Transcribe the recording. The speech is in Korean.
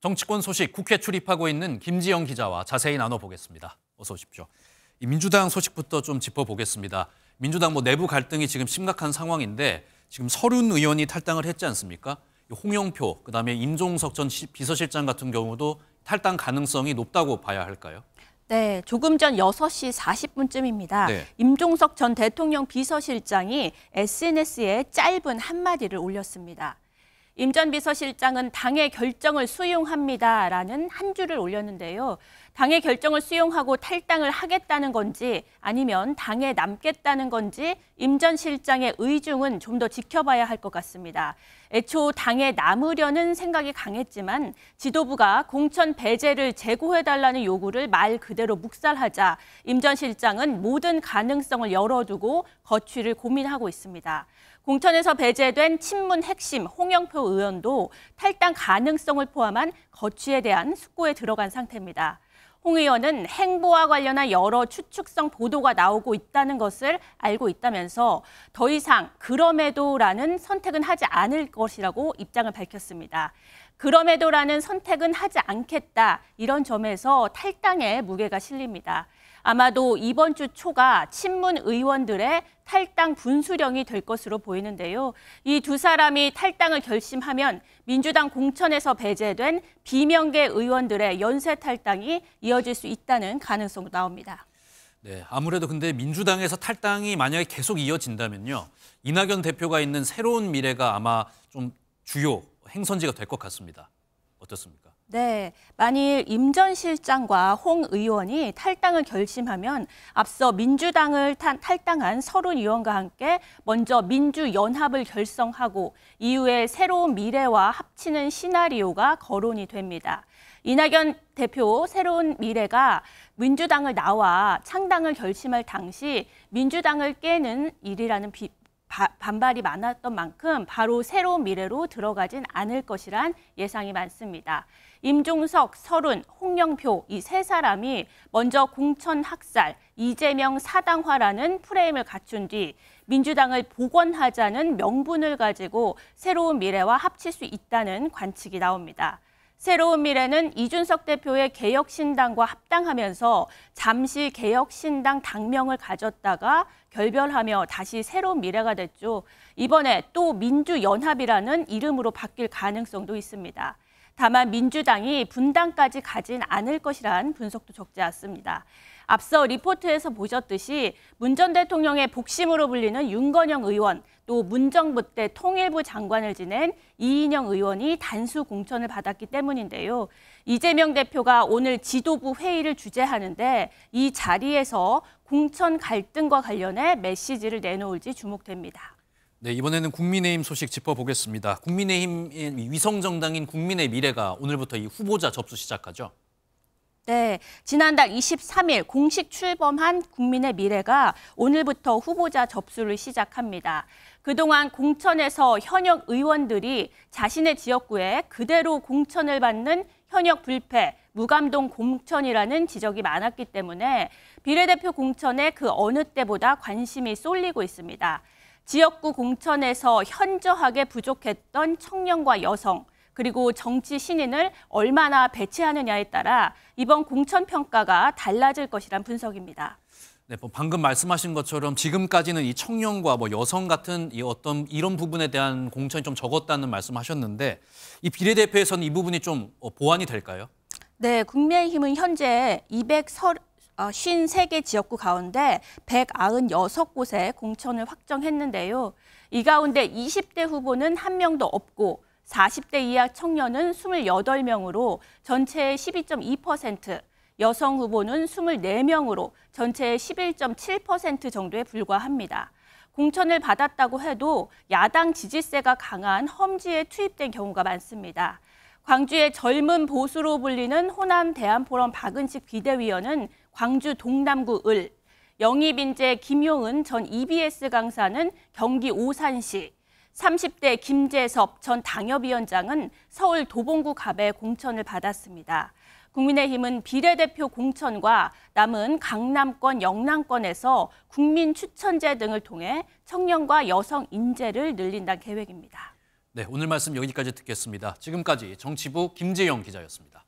정치권 소식 국회 출입하고 있는 김지영 기자와 자세히 나눠보겠습니다. 어서 오십시오. 민주당 소식부터 좀 짚어보겠습니다. 민주당 뭐 내부 갈등이 지금 심각한 상황인데 지금 서른 의원이 탈당을 했지 않습니까? 홍영표, 그다음에 임종석 전 비서실장 같은 경우도 탈당 가능성이 높다고 봐야 할까요? 네, 조금 전 6시 40분쯤입니다. 네. 임종석 전 대통령 비서실장이 SNS에 짧은 한마디를 올렸습니다. 임전 비서실장은 당의 결정을 수용합니다라는 한 줄을 올렸는데요. 당의 결정을 수용하고 탈당을 하겠다는 건지 아니면 당에 남겠다는 건지 임 전 실장의 의중은 좀 더 지켜봐야 할 것 같습니다. 애초 당에 남으려는 생각이 강했지만 지도부가 공천 배제를 제고해달라는 요구를 말 그대로 묵살하자 임 전 실장은 모든 가능성을 열어두고 거취를 고민하고 있습니다. 공천에서 배제된 친문 핵심 홍영표 의원도 탈당 가능성을 포함한 거취에 대한 숙고에 들어간 상태입니다. 홍 의원은 행보와 관련한 여러 추측성 보도가 나오고 있다는 것을 알고 있다면서 더 이상 그럼에도라는 선택은 하지 않을 것이라고 입장을 밝혔습니다. 그럼에도라는 선택은 하지 않겠다 이런 점에서 탈당에 무게가 실립니다. 아마도 이번 주 초가 친문 의원들의 탈당 분수령이 될 것으로 보이는데요. 이 두 사람이 탈당을 결심하면 민주당 공천에서 배제된 비명계 의원들의 연쇄 탈당이 이어질 수 있다는 가능성도 나옵니다. 네, 아무래도 근데 민주당에서 탈당이 만약에 계속 이어진다면요. 이낙연 대표가 있는 새로운 미래가 아마 좀 주요 행선지가 될 것 같습니다. 어떻습니까? 네, 만일 임 전 실장과 홍 의원이 탈당을 결심하면 앞서 민주당을 탈당한 서른 의원과 함께 먼저 민주연합을 결성하고 이후에 새로운 미래와 합치는 시나리오가 거론이 됩니다. 이낙연 대표 새로운 미래가 민주당을 나와 창당을 결심할 당시 민주당을 깨는 일이라는 비, 바, 반발이 많았던 만큼 바로 새로운 미래로 들어가진 않을 것이란 예상이 많습니다. 임종석, 서훈 홍영표 이 세 사람이 먼저 공천 학살, 이재명 사당화라는 프레임을 갖춘 뒤 민주당을 복원하자는 명분을 가지고 새로운 미래와 합칠 수 있다는 관측이 나옵니다. 새로운 미래는 이준석 대표의 개혁신당과 합당하면서 잠시 개혁신당 당명을 가졌다가 결별하며 다시 새로운 미래가 됐죠. 이번에 또 민주연합이라는 이름으로 바뀔 가능성도 있습니다. 다만 민주당이 분당까지 가진 않을 것이란 분석도 적지 않습니다. 앞서 리포트에서 보셨듯이 문 전 대통령의 복심으로 불리는 윤건영 의원, 또 문정부 때 통일부 장관을 지낸 이인영 의원이 단수 공천을 받았기 때문인데요. 이재명 대표가 오늘 지도부 회의를 주재하는데 이 자리에서 공천 갈등과 관련해 메시지를 내놓을지 주목됩니다. 네, 이번에는 국민의힘 소식 짚어보겠습니다. 국민의힘 위성정당인 국민의 미래가 오늘부터 이 후보자 접수 시작하죠. 네, 지난달 23일 공식 출범한 국민의 미래가 오늘부터 후보자 접수를 시작합니다. 그동안 공천에서 현역 의원들이 자신의 지역구에 그대로 공천을 받는 현역 불패, 무감동 공천이라는 지적이 많았기 때문에 비례대표 공천에 그 어느 때보다 관심이 쏠리고 있습니다. 지역구 공천에서 현저하게 부족했던 청년과 여성, 그리고 정치 신인을 얼마나 배치하느냐에 따라 이번 공천 평가가 달라질 것이란 분석입니다. 네, 뭐 방금 말씀하신 것처럼 지금까지는 이 청년과 뭐 여성 같은 이 어떤 이런 부분에 대한 공천이 좀 적었다는 말씀하셨는데 이 비례대표에서는 이 부분이 좀 어, 보완이 될까요? 네, 국민의힘은 현재 230, 53개 어, 지역구 가운데 196곳에 공천을 확정했는데요. 이 가운데 20대 후보는 한명도 없고 40대 이하 청년은 28명으로 전체의 12.2%, 여성 후보는 24명으로 전체의 11.7% 정도에 불과합니다. 공천을 받았다고 해도 야당 지지세가 강한 험지에 투입된 경우가 많습니다. 광주의 젊은 보수로 불리는 호남 대한포럼 박은식 비대위원은 광주 동남구 을, 영입인재 김용은 전 EBS 강사는 경기 오산시, 30대 김재섭 전 당협위원장은 서울 도봉구 갑의 공천을 받았습니다. 국민의힘은 비례대표 공천과 남은 강남권, 영남권에서 국민 추천제 등을 통해 청년과 여성 인재를 늘린다 계획입니다. 네, 오늘 말씀 여기까지 듣겠습니다. 지금까지 정치부 김재영 기자였습니다.